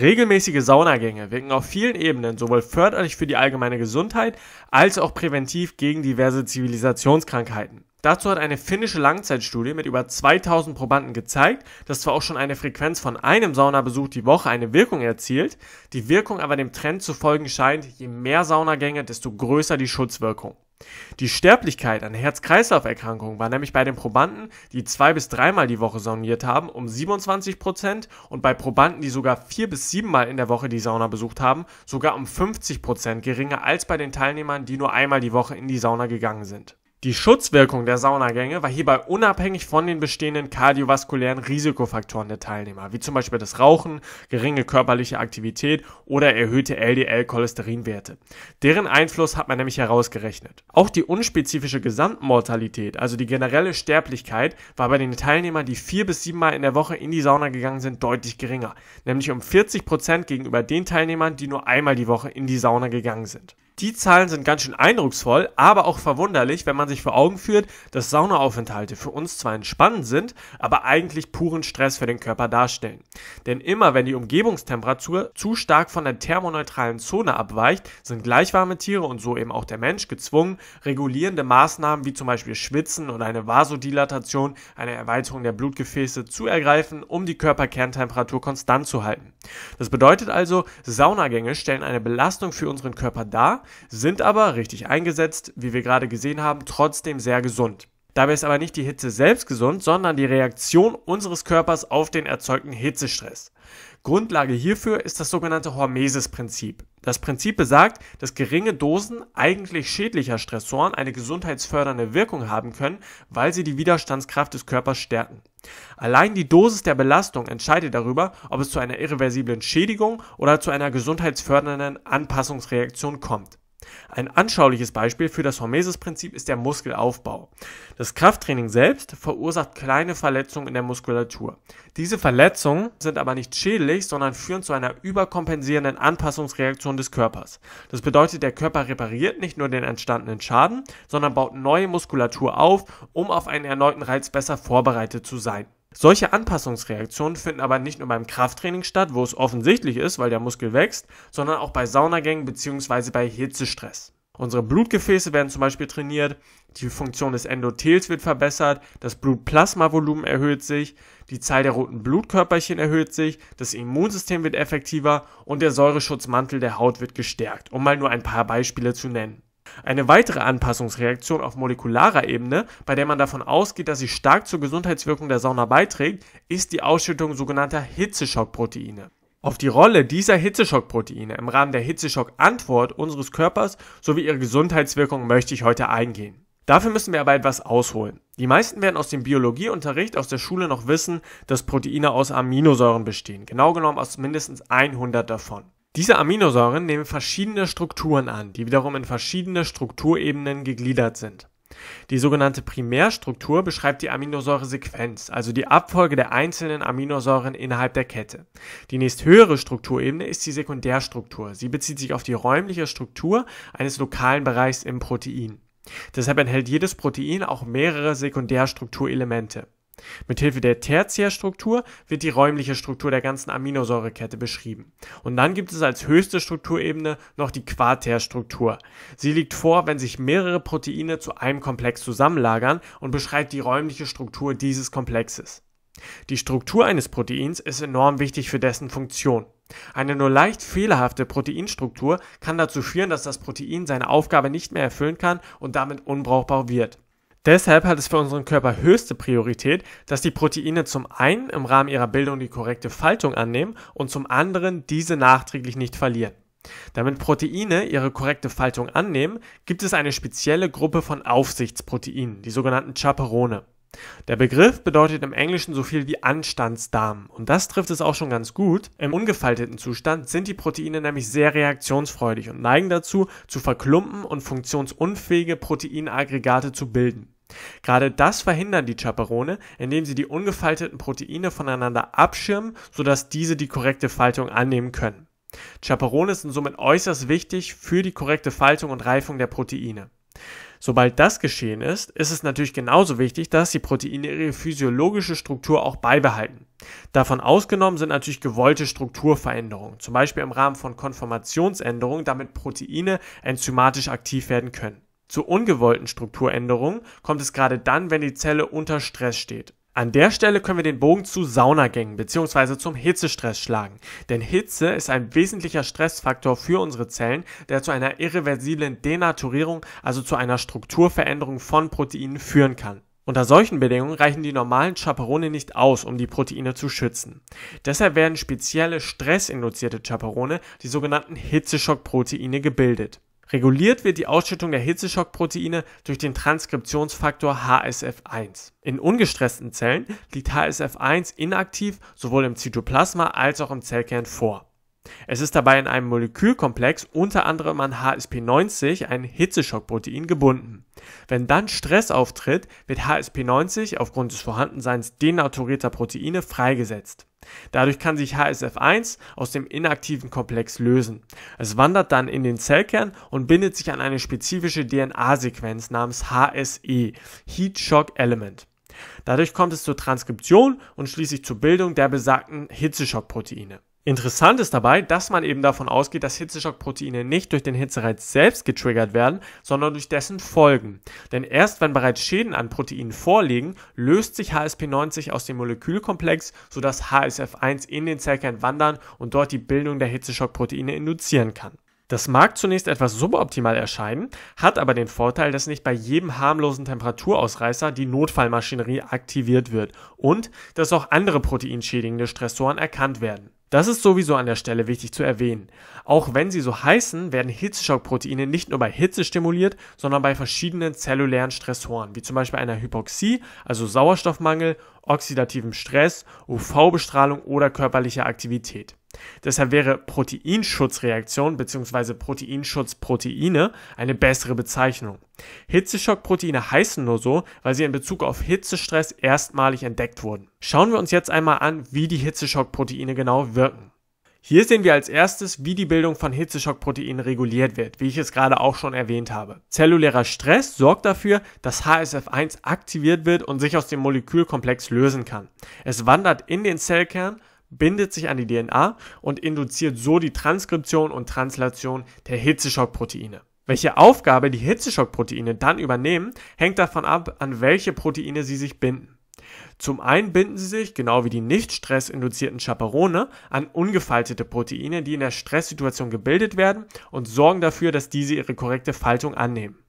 Regelmäßige Saunagänge wirken auf vielen Ebenen sowohl förderlich für die allgemeine Gesundheit als auch präventiv gegen diverse Zivilisationskrankheiten. Dazu hat eine finnische Langzeitstudie mit über 2000 Probanden gezeigt, dass zwar auch schon eine Frequenz von einem Saunabesuch die Woche eine Wirkung erzielt, die Wirkung aber dem Trend zu folgen scheint, je mehr Saunagänge, desto größer die Schutzwirkung. Die Sterblichkeit an Herz-Kreislauf-Erkrankungen war nämlich bei den Probanden, die zwei bis dreimal die Woche sauniert haben, um 27 Prozent und bei Probanden, die sogar vier bis siebenmal in der Woche die Sauna besucht haben, sogar um 50 Prozent geringer als bei den Teilnehmern, die nur einmal die Woche in die Sauna gegangen sind. Die Schutzwirkung der Saunagänge war hierbei unabhängig von den bestehenden kardiovaskulären Risikofaktoren der Teilnehmer, wie zum Beispiel das Rauchen, geringe körperliche Aktivität oder erhöhte LDL-Cholesterinwerte. Deren Einfluss hat man nämlich herausgerechnet. Auch die unspezifische Gesamtmortalität, also die generelle Sterblichkeit, war bei den Teilnehmern, die vier bis siebenmal in der Woche in die Sauna gegangen sind, deutlich geringer, nämlich um 40 Prozent gegenüber den Teilnehmern, die nur einmal die Woche in die Sauna gegangen sind. Die Zahlen sind ganz schön eindrucksvoll, aber auch verwunderlich, wenn man sich vor Augen führt, dass Saunaaufenthalte für uns zwar entspannend sind, aber eigentlich puren Stress für den Körper darstellen. Denn immer wenn die Umgebungstemperatur zu stark von der thermoneutralen Zone abweicht, sind gleichwarme Tiere und so eben auch der Mensch gezwungen, regulierende Maßnahmen wie zum Beispiel Schwitzen oder eine Vasodilatation, eine Erweiterung der Blutgefäße zu ergreifen, um die Körperkerntemperatur konstant zu halten. Das bedeutet also, Saunagänge stellen eine Belastung für unseren Körper dar, sind aber richtig eingesetzt, wie wir gerade gesehen haben, trotzdem sehr gesund. Dabei ist aber nicht die Hitze selbst gesund, sondern die Reaktion unseres Körpers auf den erzeugten Hitzestress. Grundlage hierfür ist das sogenannte Hormesis-Prinzip. Das Prinzip besagt, dass geringe Dosen eigentlich schädlicher Stressoren eine gesundheitsfördernde Wirkung haben können, weil sie die Widerstandskraft des Körpers stärken. Allein die Dosis der Belastung entscheidet darüber, ob es zu einer irreversiblen Schädigung oder zu einer gesundheitsfördernden Anpassungsreaktion kommt. Ein anschauliches Beispiel für das Hormesis-Prinzip ist der Muskelaufbau. Das Krafttraining selbst verursacht kleine Verletzungen in der Muskulatur. Diese Verletzungen sind aber nicht schädlich, sondern führen zu einer überkompensierenden Anpassungsreaktion des Körpers. Das bedeutet, der Körper repariert nicht nur den entstandenen Schaden, sondern baut neue Muskulatur auf, um auf einen erneuten Reiz besser vorbereitet zu sein. Solche Anpassungsreaktionen finden aber nicht nur beim Krafttraining statt, wo es offensichtlich ist, weil der Muskel wächst, sondern auch bei Saunagängen bzw. bei Hitzestress. Unsere Blutgefäße werden zum Beispiel trainiert, die Funktion des Endothels wird verbessert, das Blutplasmavolumen erhöht sich, die Zahl der roten Blutkörperchen erhöht sich, das Immunsystem wird effektiver und der Säureschutzmantel der Haut wird gestärkt, um mal nur ein paar Beispiele zu nennen. Eine weitere Anpassungsreaktion auf molekularer Ebene, bei der man davon ausgeht, dass sie stark zur Gesundheitswirkung der Sauna beiträgt, ist die Ausschüttung sogenannter Hitzeschockproteine. Auf die Rolle dieser Hitzeschockproteine im Rahmen der Hitzeschockantwort unseres Körpers sowie ihre Gesundheitswirkung möchte ich heute eingehen. Dafür müssen wir aber etwas ausholen. Die meisten werden aus dem Biologieunterricht aus der Schule noch wissen, dass Proteine aus Aminosäuren bestehen, genau genommen aus mindestens 100 davon. Diese Aminosäuren nehmen verschiedene Strukturen an, die wiederum in verschiedene Strukturebenen gegliedert sind. Die sogenannte Primärstruktur beschreibt die Aminosäuresequenz, also die Abfolge der einzelnen Aminosäuren innerhalb der Kette. Die nächsthöhere Strukturebene ist die Sekundärstruktur. Sie bezieht sich auf die räumliche Struktur eines lokalen Bereichs im Protein. Deshalb enthält jedes Protein auch mehrere Sekundärstrukturelemente. Mithilfe der Tertiärstruktur wird die räumliche Struktur der ganzen Aminosäurekette beschrieben. Und dann gibt es als höchste Strukturebene noch die Quartärstruktur. Sie liegt vor, wenn sich mehrere Proteine zu einem Komplex zusammenlagern und beschreibt die räumliche Struktur dieses Komplexes. Die Struktur eines Proteins ist enorm wichtig für dessen Funktion. Eine nur leicht fehlerhafte Proteinstruktur kann dazu führen, dass das Protein seine Aufgabe nicht mehr erfüllen kann und damit unbrauchbar wird. Deshalb hat es für unseren Körper höchste Priorität, dass die Proteine zum einen im Rahmen ihrer Bildung die korrekte Faltung annehmen und zum anderen diese nachträglich nicht verlieren. Damit Proteine ihre korrekte Faltung annehmen, gibt es eine spezielle Gruppe von Aufsichtsproteinen, die sogenannten Chaperone. Der Begriff bedeutet im Englischen so viel wie Anstandsdarm und das trifft es auch schon ganz gut. Im ungefalteten Zustand sind die Proteine nämlich sehr reaktionsfreudig und neigen dazu, zu verklumpen und funktionsunfähige Proteinaggregate zu bilden. Gerade das verhindern die Chaperone, indem sie die ungefalteten Proteine voneinander abschirmen, sodass diese die korrekte Faltung annehmen können. Chaperone sind somit äußerst wichtig für die korrekte Faltung und Reifung der Proteine. Sobald das geschehen ist, ist es natürlich genauso wichtig, dass die Proteine ihre physiologische Struktur auch beibehalten. Davon ausgenommen sind natürlich gewollte Strukturveränderungen, zum Beispiel im Rahmen von Konformationsänderungen, damit Proteine enzymatisch aktiv werden können. Zu ungewollten Strukturänderungen kommt es gerade dann, wenn die Zelle unter Stress steht. An der Stelle können wir den Bogen zu Saunagängen bzw. zum Hitzestress schlagen, denn Hitze ist ein wesentlicher Stressfaktor für unsere Zellen, der zu einer irreversiblen Denaturierung, also zu einer Strukturveränderung von Proteinen führen kann. Unter solchen Bedingungen reichen die normalen Chaperone nicht aus, um die Proteine zu schützen. Deshalb werden spezielle stressinduzierte Chaperone, die sogenannten Hitzeschockproteine, gebildet. Reguliert wird die Ausschüttung der Hitzeschockproteine durch den Transkriptionsfaktor HSF1. In ungestressten Zellen liegt HSF1 inaktiv sowohl im Zytoplasma als auch im Zellkern vor. Es ist dabei in einem Molekülkomplex unter anderem an HSP90, ein Hitzeschockprotein, gebunden. Wenn dann Stress auftritt, wird HSP90 aufgrund des Vorhandenseins denaturierter Proteine freigesetzt. Dadurch kann sich HSF1 aus dem inaktiven Komplex lösen. Es wandert dann in den Zellkern und bindet sich an eine spezifische DNA-Sequenz namens HSE, Heat Shock Element. Dadurch kommt es zur Transkription und schließlich zur Bildung der besagten Hitzeschock-Proteine. Interessant ist dabei, dass man eben davon ausgeht, dass Hitzeschockproteine nicht durch den Hitzereiz selbst getriggert werden, sondern durch dessen Folgen. Denn erst wenn bereits Schäden an Proteinen vorliegen, löst sich HSP90 aus dem Molekülkomplex, sodass HSF1 in den Zellkern wandern und dort die Bildung der Hitzeschockproteine induzieren kann. Das mag zunächst etwas suboptimal erscheinen, hat aber den Vorteil, dass nicht bei jedem harmlosen Temperaturausreißer die Notfallmaschinerie aktiviert wird und dass auch andere proteinschädigende Stressoren erkannt werden. Das ist sowieso an der Stelle wichtig zu erwähnen. Auch wenn sie so heißen, werden Hitzeschockproteine nicht nur bei Hitze stimuliert, sondern bei verschiedenen zellulären Stressoren, wie zum Beispiel einer Hypoxie, also Sauerstoffmangel, oxidativem Stress, UV-Bestrahlung oder körperlicher Aktivität. Deshalb wäre Proteinschutzreaktion bzw. Proteinschutzproteine eine bessere Bezeichnung. Hitzeschockproteine heißen nur so, weil sie in Bezug auf Hitzestress erstmalig entdeckt wurden. Schauen wir uns jetzt einmal an, wie die Hitzeschockproteine genau wirken. Hier sehen wir als erstes, wie die Bildung von Hitzeschockproteinen reguliert wird, wie ich es gerade auch schon erwähnt habe. Zellulärer Stress sorgt dafür, dass HSF1 aktiviert wird und sich aus dem Molekülkomplex lösen kann. Es wandert in den Zellkern bindet sich an die DNA und induziert so die Transkription und Translation der Hitzeschockproteine. Welche Aufgabe die Hitzeschockproteine dann übernehmen, hängt davon ab, an welche Proteine sie sich binden. Zum einen binden sie sich, genau wie die nicht stressinduzierten Chaperone, an ungefaltete Proteine, die in der Stresssituation gebildet werden und sorgen dafür, dass diese ihre korrekte Faltung annehmen.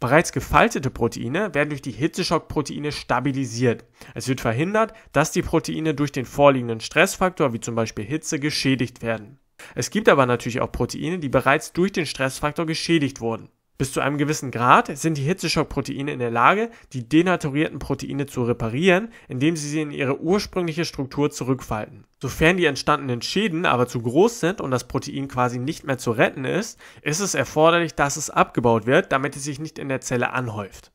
Bereits gefaltete Proteine werden durch die Hitzeschockproteine stabilisiert. Es wird verhindert, dass die Proteine durch den vorliegenden Stressfaktor, wie zum Beispiel Hitze, geschädigt werden. Es gibt aber natürlich auch Proteine, die bereits durch den Stressfaktor geschädigt wurden. Bis zu einem gewissen Grad sind die Hitzeschockproteine in der Lage, die denaturierten Proteine zu reparieren, indem sie sie in ihre ursprüngliche Struktur zurückfalten. Sofern die entstandenen Schäden aber zu groß sind und das Protein quasi nicht mehr zu retten ist, ist es erforderlich, dass es abgebaut wird, damit es sich nicht in der Zelle anhäuft.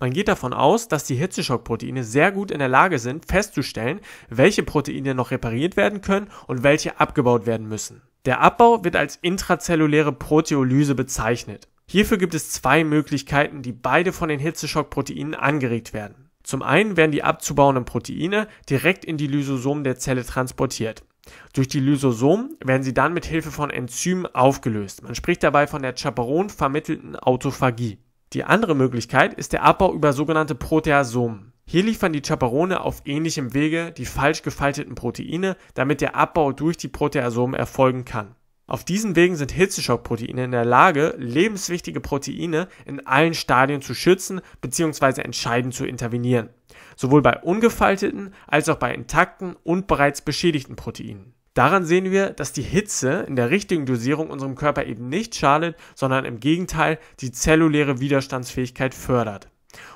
Man geht davon aus, dass die Hitzeschockproteine sehr gut in der Lage sind, festzustellen, welche Proteine noch repariert werden können und welche abgebaut werden müssen. Der Abbau wird als intrazelluläre Proteolyse bezeichnet. Hierfür gibt es zwei Möglichkeiten, die beide von den Hitzeschockproteinen angeregt werden. Zum einen werden die abzubauenden Proteine direkt in die Lysosomen der Zelle transportiert. Durch die Lysosomen werden sie dann mit Hilfe von Enzymen aufgelöst. Man spricht dabei von der Chaperon vermittelten Autophagie. Die andere Möglichkeit ist der Abbau über sogenannte Proteasomen. Hier liefern die Chaperone auf ähnlichem Wege die falsch gefalteten Proteine, damit der Abbau durch die Proteasomen erfolgen kann. Auf diesen Wegen sind Hitzeschockproteine in der Lage, lebenswichtige Proteine in allen Stadien zu schützen bzw. entscheidend zu intervenieren, sowohl bei ungefalteten als auch bei intakten und bereits beschädigten Proteinen. Daran sehen wir, dass die Hitze in der richtigen Dosierung unserem Körper eben nicht schadet, sondern im Gegenteil die zelluläre Widerstandsfähigkeit fördert.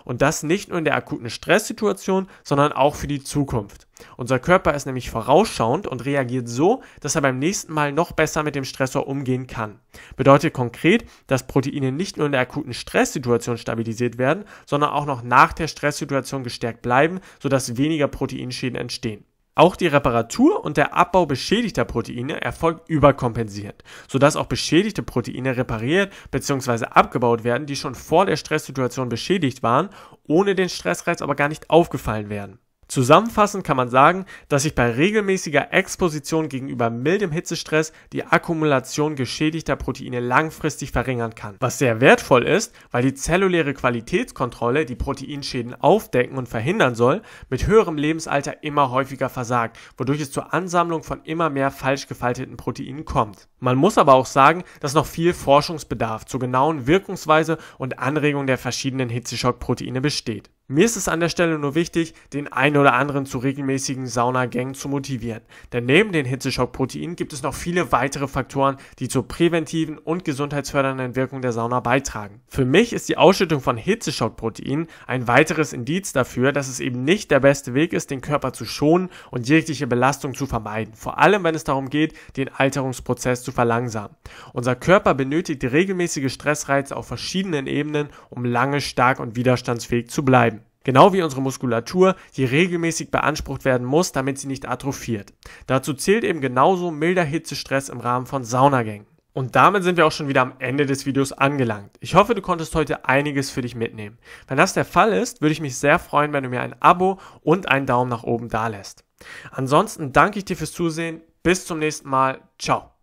Und das nicht nur in der akuten Stresssituation, sondern auch für die Zukunft. Unser Körper ist nämlich vorausschauend und reagiert so, dass er beim nächsten Mal noch besser mit dem Stressor umgehen kann. Bedeutet konkret, dass Proteine nicht nur in der akuten Stresssituation stabilisiert werden, sondern auch noch nach der Stresssituation gestärkt bleiben, sodass weniger Proteinschäden entstehen. Auch die Reparatur und der Abbau beschädigter Proteine erfolgt überkompensierend, sodass auch beschädigte Proteine repariert bzw. abgebaut werden, die schon vor der Stresssituation beschädigt waren, ohne den Stressreiz aber gar nicht aufgefallen werden. Zusammenfassend kann man sagen, dass sich bei regelmäßiger Exposition gegenüber mildem Hitzestress die Akkumulation geschädigter Proteine langfristig verringern kann, was sehr wertvoll ist, weil die zelluläre Qualitätskontrolle, die Proteinschäden aufdecken und verhindern soll, mit höherem Lebensalter immer häufiger versagt, wodurch es zur Ansammlung von immer mehr falsch gefalteten Proteinen kommt. Man muss aber auch sagen, dass noch viel Forschungsbedarf zur genauen Wirkungsweise und Anregung der verschiedenen Hitzeschockproteine besteht. Mir ist es an der Stelle nur wichtig, den einen oder anderen zu regelmäßigen Saunagängen zu motivieren. Denn neben den Hitzeschockproteinen gibt es noch viele weitere Faktoren, die zur präventiven und gesundheitsfördernden Wirkung der Sauna beitragen. Für mich ist die Ausschüttung von Hitzeschockproteinen ein weiteres Indiz dafür, dass es eben nicht der beste Weg ist, den Körper zu schonen und jegliche Belastung zu vermeiden. Vor allem, wenn es darum geht, den Alterungsprozess zu verlangsamen. Unser Körper benötigt regelmäßige Stressreize auf verschiedenen Ebenen, um lange stark und widerstandsfähig zu bleiben. Genau wie unsere Muskulatur, die regelmäßig beansprucht werden muss, damit sie nicht atrophiert. Dazu zählt eben genauso milder Hitzestress im Rahmen von Saunagängen. Und damit sind wir auch schon wieder am Ende des Videos angelangt. Ich hoffe, du konntest heute einiges für dich mitnehmen. Wenn das der Fall ist, würde ich mich sehr freuen, wenn du mir ein Abo und einen Daumen nach oben dalässt. Ansonsten danke ich dir fürs Zusehen. Bis zum nächsten Mal. Ciao.